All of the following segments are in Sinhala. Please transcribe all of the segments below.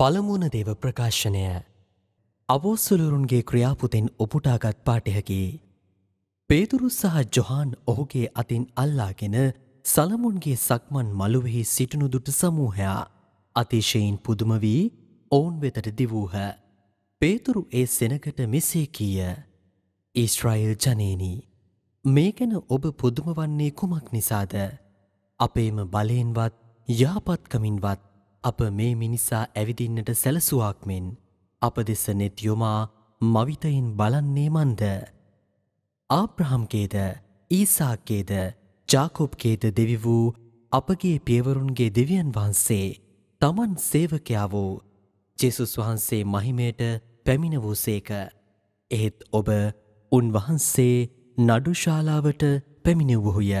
පළමුුණ දේව ප්‍රකාශනය අවෝස්සලුරුන්ගේ ක්‍රියාපුතෙන් ඔපුටාගත් පාටයකි. පේදුරු සහ ජොහාන් ඔහුගේ අතින් අල්ලාගෙන සලමුන්ගේ සක්මන් මළුවෙහි සිටිනුදුට සමූහයා අතිශයෙන් පුදුම වී ඔවුන් වෙතට දිවූහ. පේතුරු ඒ සෙනකට මෙසේ කීය. ඊස්ට්‍රයිල් ජනේනි. මේ ගැන ඔබ පුදුම වන්නේ කුමක් නිසාද. අපේම බලයෙන්වත් යාපත්කමින්වත් අප මේ මිනිසා ඇවිදින්නට සැලසුවක් මෙන් අප දෙස නෙත් යොමා මවිතයින් බලන්නේ මන්ද. ආප්‍රහම්ගේද ඊසාක්කේද ජාකොප්කේද දෙවි වූ අපගේ පියවරුන්ගේ දෙවියන් වහන්සේ තමන් සේවකයා වූ ජෙසුස් වහන්සේ මහිමයට පැමිණ වූ සේක. එහෙත් ඔබ උන්වහන්සේ නඩුශාලාවට පැමිණෙව්වහුය.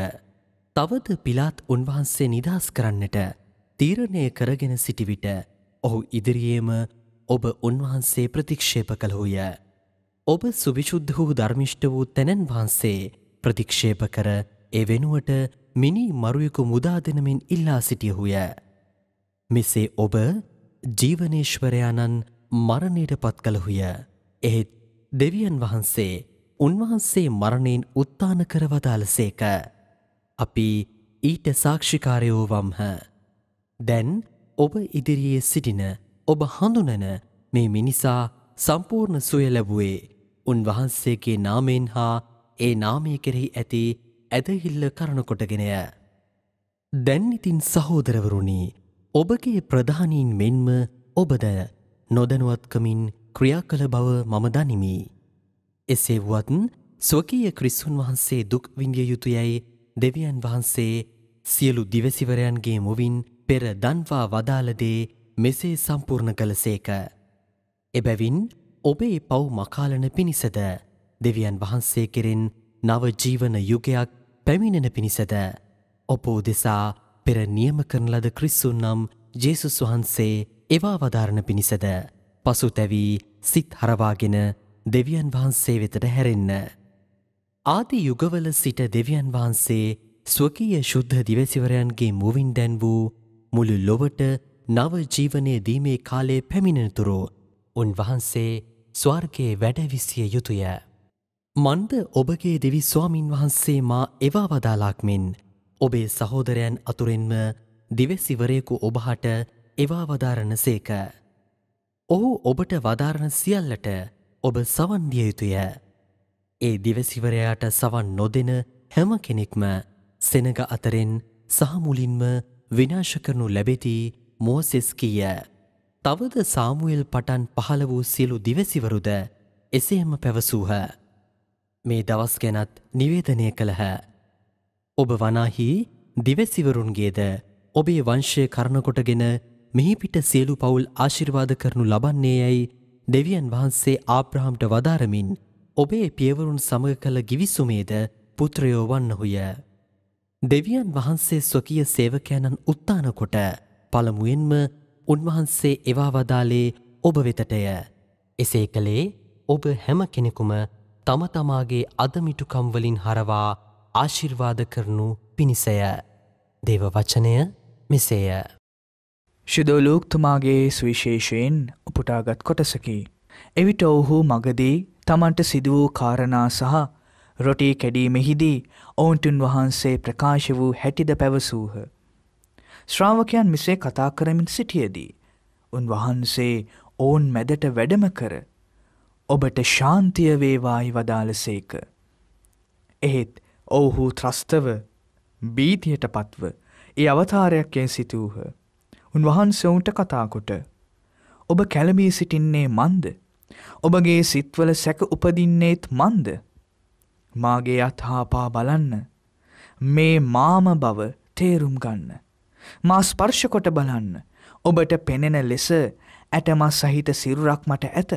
තවද පිලාත් උන්වහන්සේ නිදහස් කරන්නට තීරණය කරගෙන සිටිවිට ඔහු ඉදිරියේම ඔබ උන්වහන්සේ ප්‍රතික්ෂේප කළහුය. ඔබ සුවිශුද්ධ වූ ධර්මිෂ්ට වූ තැනන් වහන්සේ ප්‍රතික්ෂේප කර ඒ වෙනුවට මිනි මරුවෙකු මුදාදනමින් ඉල්ලා සිටියහුය. මෙසේ ඔබ ජීවනේශ්වරයාණන් මරණයට පත් කළහුය. එහෙත් දෙවියන් වහන්සේ උන්වහන්සේ මරණයෙන් උත්තාන කරවදාලසේක. අපි ඊට සාක්ෂිකාරයෝ වම්හ. දැන් ඔබ ඉදිරියේ සිටින ඔබ හඳුනන මේ මිනිසා සම්පූර්ණ සුය ලැබුවේ උන්වහන්සේගේ නාමයෙන් හා ඒ නාමය කෙරෙහි ඇති ඇදහිල්ල කරනකොටගෙනය. දැන් ඉතින් සහෝදරවරුණි ඔබගේ ප්‍රධානීන් මෙන්ම ඔබද නොදනුවත්කමින් ක්‍රියා කළ බව මම දනිමි. එසේ වුවත්න් ස්වකීය ක්‍රිස්සුන් වහන්සේ දුක් විංගිය යුතුයැයි දෙවියන් වහන්සේ සියලු දිවසිවරයන්ගේ මුවින් පෙර දන්වා වදාලදේ මෙසේ සම්පූර්ණ කළසේක. එබැවින් ඔබේ පව් මකාලන පිණිසද දෙවියන් වහන්සේ කෙරෙන් නව ජීවන යුගයක් පැමිණෙන පිණිසද ඔපෝ දෙසා පෙර නියම කරන ලද ක්‍රිස්සුන් නම් ජේසුස් වහන්සේ එවා වදාරණ පිණිසද පසු තැවී සිත් හරවාගෙන දෙවියන් වහන්සේ වෙතට හැරෙන්න. ආදි යුගවල සිට දෙවියන් වහන්සේ ස්වකීය ශුද්ධ දිවසිවරයන්ගේ මුවින් දැන් වූ මුළු ලොවට නව ජීවනය දීමේ කාලේ පැමිණෙනතුරු උන්වහන්සේ ස්වර්ගයේ වැඩවිසිය යුතුය. මන්ද ඔබගේ දෙවි ස්වාමීන් වහන්සේ මා එවා වදාලාක්මින් ඔබේ සහෝදරයන් අතුරෙන්ම දිවෙසිවරයෙකු ඔබහට එවා වදාරණ සේක. ඔහු ඔබට වදාරණ සියල්ලට ඔබ සවන්දිය යුතුය. ඒ දිවසිවරයාට සවන් නොදෙන හැම කෙනෙක්ම සෙනග අතරෙන් සහමුලින්ම විනාශ කරනු ලැබෙති මෝසෙස් කීය. තවද සාමුවල් පටන් පහළ වූ සියලු දිවසිවරුද එසේම පැවසූහ. මේ දවස් ගැනත් නිවේදනය කළහ. ඔබ වනාහි දිවසිවරුන්ගේද ඔබේ වංශය කරණකොටගෙන මෙහිපිට සියලු පවුල් ආශිර්වාද කරනු ලබන්නේ යැයි දෙවියන් වහන්සේ ආප්‍රහම්ට වදාරමින් ඔබේ පියවරුන් සමග කළ ගිවිසුමේද පුත්‍රයෝ වන්නහුය. දෙවියන් වහන්සේ ස්වකීය සේවකයණන් උත්තානකොට පළමුුවෙන්ම උන්වහන්සේ එවා වදාලේ ඔබ වෙතටය. එසේ කළේ ඔබ හැම කෙනෙකුම තම තමාගේ අදමිටුකම්වලින් හරවා ආශිර්වාද කරනු පිණිසය. දේව වචනය මෙසේය. ශුදෝලූක්තුමාගේ සවිශේෂයෙන් උපුටාගත් කොටසකි. එවිට ඔවුහු මගදී තමන්ට සිදුවූ කාරණා සහ රොටී කැඩීමෙහිදී ඔවුන්ටුන් වහන්සේ ප්‍රකාශ වූ හැටිද පැවසූහ. ශ්‍රාවකයන් මිසේ කතා කරමින් සිටියදී. උන්වහන්සේ ඔවුන් මැදට වැඩම කර ඔබට ශාන්තිය වේවායි වදාළසේක. එහෙත් ඔවුහු ත්‍රස්තව බීතියට පත්ව ඒ අවතාරයක්යෙන් සිතූහ. උන්වහන්සවුන්ට කතාකොට. ඔබ කැලමී සිටින්නේ මන්ද. ඔබගේ සිත්වල සැක උපදින්නේත් මන්ද. මාගේ අත්හාපා බලන්න. මේ මාම බව තේරුම් ගන්න. මා ස්පර්ශකොට බලන්න. ඔබට පෙනෙන ලෙස ඇටමස් සහිත සිරුරක් මට ඇත.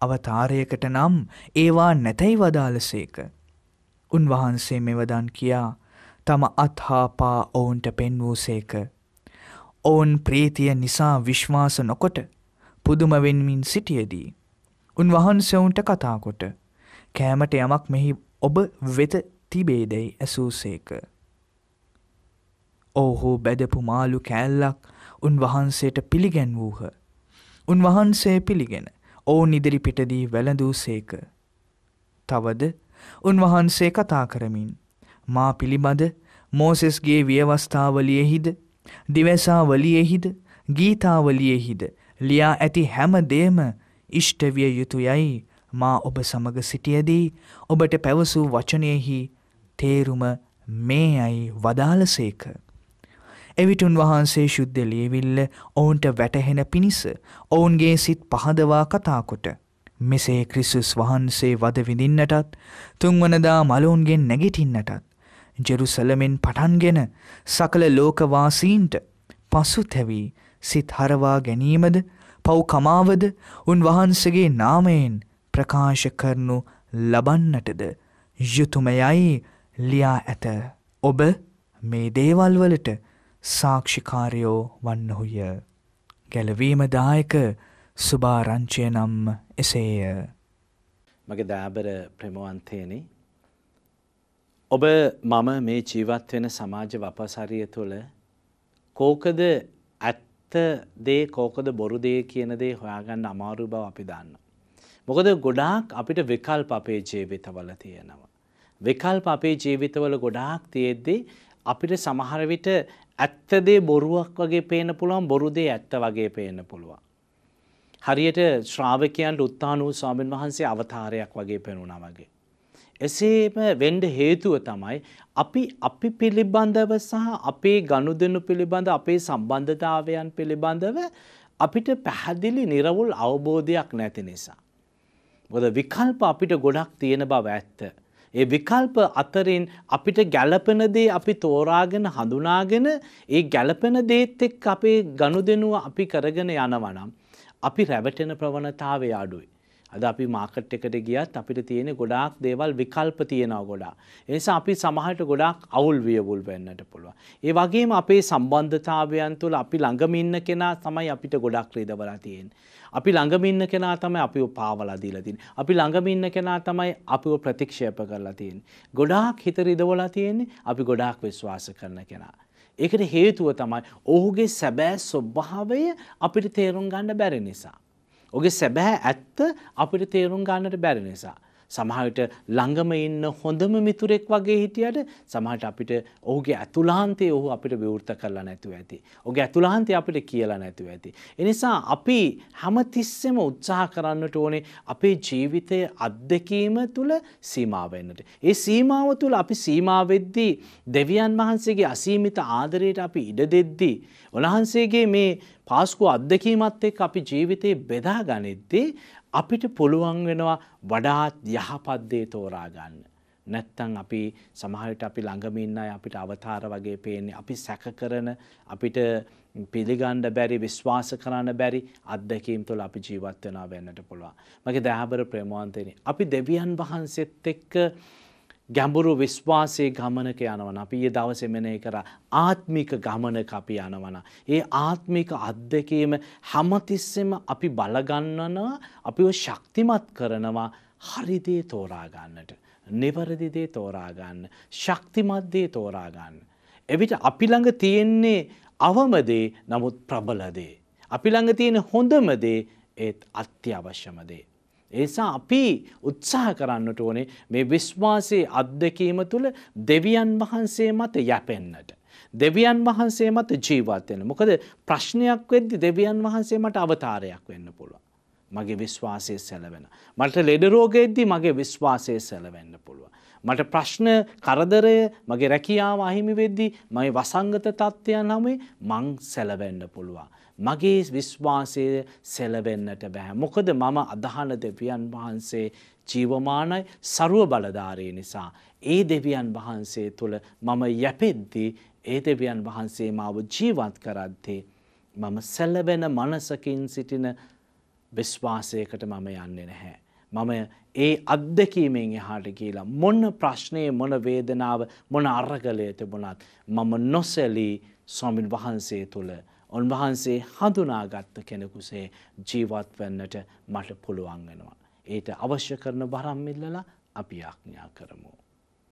අවතාරයකට නම් ඒවා නැතැයි වදාලසේක. උන්වහන්සේ මෙවදන් කියා තම අත්හාපා ඔවුන්ට පෙන්වූසේක. ඔවුන් ප්‍රීතිය නිසා විශ්වාස නොකොට පුදුමවෙන්මින් සිටියදී. උන්වහන්සවුන්ට කතාකොට කෑමට යමක් මෙහි ඔබ වෙත තිබේදැයි ඇසූසේක. ඕහෝ බැදපු මාලු කෑල්ලක් උන්වහන්සේට පිළිගැන් වූහ. උන්වහන්සේ පිළිගෙන ඕන් ඉදිරිපිටදී වැළඳූ සේක. තවද උන්වහන්සේ කතා කරමින් මා පිළිබඳ මෝසෙස්ගේ ව්‍යවස්ථාවලියෙහිද දිවසාවලියෙහිද ගීතාවලියෙහිද ලියා ඇති හැම දේම ඉෂ්ටවිය යුතුයයි මා ඔබ සමග සිටියදී ඔබට පැවසූ වචනයෙහි තේරුම මේ අයි වදාලසේක. එවිටුන් වහන්සේ ශුද්ධ ලියවිල්ල ඔවුන්ට වැටහෙන පිණිස ඔවුන්ගේ සිත් පහදවා කතාකොට. මෙසේ ක්‍රිසුස් වහන්සේ වදවිඳින්නටත් තුන්වනදා මලවුන්ගෙන් නැගිටින්නටත්. ජෙරුසලමෙන් පටන්ගෙන සකළ ලෝකවාසීන්ට පසු තැවී සිත් හරවා ගැනීමද පව් කමාවද උන්වහන්සගේ නාමයෙන් ප්‍රකාශ කරනු ලබන්නටද යුතුමයයි ලියා ඇත ඔබ මේ දේවල්වලට සාක්ෂිකාරයෝ වන්නහුය. ගැලවීමදායක සුභාරංචය නම් එසේය. මගේ දාබර ප්‍රමවන්තයනි ඔබ මම මේ ජීවත් වෙන සමාජ වපසරිය තුළ කෝකද ඇත්ත දේ කෝකද බොරු දේ කියන දේ හොයාගන්න අමාරු බව අපි දන්න. මොකද ගොඩාක් අපිට විකල්ප අපේ ජීවිතවල තියෙනවා. විකල්ප අපේ ජීවිතවල ගොඩාක් තියෙද්දී අපිට සමහර විට ඇත්තදේ බොරුවක් වගේ පේන්න පුළුවන් බොරුදේ ඇත්ත වගේ පේන්න පුළුවන්. හරියට ශ්‍රාවකයන්ට උත්තානූ ස්වාමීන් වහන්සේ අවතාරයක් වගේ පෙනුණා වගේ. එසේම වෙන්ඩ හේතුව තමයි අපි අපි පිළිබඳව සහ අපේ ගනුදෙනු පිළිබඳ අපේ සම්බන්ධතාවයන් පිළිබඳව අපිට පැහැදිලි නිරවුල් අවබෝධයක් නැති නිසා. මොද විකල්ප අපිට ගොඩක් තියෙන බව ඇත්ත. ඒ විකල්ප අතරින් අපිට ගැලපෙන දේ අපි තෝරාගෙන හඳුනාගෙන ඒ ගැලපෙන දේත් එක් අපේ ගනුදෙනුව අපි කරගෙන යනවනම් අපි රැවටෙන ප්‍රවණතාවේ අඩුයි. අද අපි මාකට් එකට ගියත් අපිට තියෙන ගොඩාක් දේවල් විකල්ප තියෙනවා ගොඩාක්. ඒ නිසා අපි සමහරට ගොඩාක් අවුල් වියවුල් වෙන්නට පුළුවන්. ඒ වගේම අපේ සම්බන්ධතාවයන් තුළ අපි ළඟම ඉන්න කෙනා තමයි අපිට ගොඩක් රිදවලා තියෙන්නේ. අපි ළඟම ඉන්න කෙනා තමයි අපිව පාවලා දීලා තියෙන්නේ. අපි ළඟම ඉන්න කෙනා තමයි අපිව ප්‍රතික්ෂේප කරලා තියෙන්නේ. ගොඩාක් හිත රිදවලා තියෙන්නේ අපි ගොඩාක් විශ්වාස කරන කෙනා. ඒකට හේතුව තමයි ඔහුගේ සැබෑ ස්වභාවය අපිට තේරුම් ගන්න බැරි නිසා. ඔගේ සැබෑ ඇත්ත අපිට තේරුම් ගන්නට බැරි නිසා. සමහට ළඟම ඉන්න හොඳම මිතුරෙක් වගේ හිටියට සමහට අපිට ඔහුගේ ඇතුලාන්තේ ඔහු අපිට විවෘත කරලා නැතුව ඇති. ඔගේ ඇතුලාන්තේ අපිට කියලා නැතුව ඇති. එනිසා අපි හැම තිස්සෙම උත්සාහ කරන්නට ඕනේ අපේ ජීවිතය අත්දැකීම තුළ සීමාවෙන්නට. ඒ සීමාව තුළ අපි සීමාවෙද්දී දෙවියන් වහන්සේගේ අසීමිත ආදරයට අපි ඉඩ දෙද්දී. උන්වහන්සේගේ මේ පාස්කු අත්දැකීමත් එක් අපි ජීවිතේ බෙදා ගනිද්දී අපිට පුළුවන් වෙනවා වඩාත් යහපත්දේ තෝරාගන්න. නැත්තං අපි සමහරට අපි ළඟමින්න අපිට අවතාර වගේ පේන්නේ අපි සැක කරන අපිට පිළිගණ්ඩ බැරි විශ්වාස කරන්න බැරි අත්දැකීම් තුළ අපි ජීවත්වනා වෙන්නට පුළුවන්. මගේ දැහබර ප්‍රේමවන්තෙන. අපි දෙවියන් වහන්සෙත් එක්ක ගැඹුරු විශ්වාසයේ ගමනක යනවන අපි ඒ දවසේ මෙනෙහි කර ආත්මික ගමනක අපි යනවන ඒ ආත්මික අත්දැකීම හැමතිස්සෙම අපි බලගන්නනවා අපිව ශක්තිමත් කරනවා හරිදේ තෝරා ගන්නට නිවැරදි දේ තෝරා ගන්න ශක්තිමත් දේ තෝරා ගන්න එවිට අපි ළඟ තියෙන්නේ අවම දේ නමුත් ප්‍රබල දේ අපි ළඟ තියෙන හොඳම දේ ඒත් අත්‍යවශ්‍යම දේ ඒසා අපි උත්සාහ කරන්නට ඕනේ මේ විශ්වාසයේ අත්දැකීම තුළ දෙවියන් වහන්සේ මත යැපෙන්න්නට. දෙවියන් වහන්සේ මත ජීවත්වෙන. මොකද ප්‍රශ්නයක් වෙද්දි දෙවියන් වහන්සේ මට අවතාරයක් වෙන්න පුළුව. මගේ විශ්වාසය සැලවෙන. මට ලෙඩරෝගයද්දි මගේ විශ්වාසය සැලවෙන්න පුළුව. මට ප්‍රශ්න කරදරය මගේ රැකියාව අහිමි වෙද්දී මගේ වසංගත තත්ත්වයන් හමේ මං සැලවෙන්න පුළුවන්. මගේ විශ්වාසය සැලවෙන්නට බැහැ. මොකද මම අදහන දෙවියන් වහන්සේ ජීවමානයි සරුව බලධාරය නිසා. ඒ දෙවියන් වහන්සේ තුළ මම යැපෙද්දී ඒ දෙවියන් වහන්සේ මාව ජීවත් කරද්දී. මම සැලබෙන මනසකින් සිටින විශ්වාසයකට මම යන්නේ නැහැ. මම ඒ අත්දැකීමෙන් එහාට කියලා මොන ප්‍රශ්නයේ මොන වේදනාව මොන අරගලය තිබුණත් මම නොසැලී ස්වාමින් වහන්සේ තුළ උන්වහන්සේ හඳුනාගත්ත කෙනෙකුසේ ජීවත් වෙන්නට මට පුළුවන් වෙනවා. ඒට අවශ්‍ය කරන වරම් ඉල්ලලා අපි ආඥා කරමු.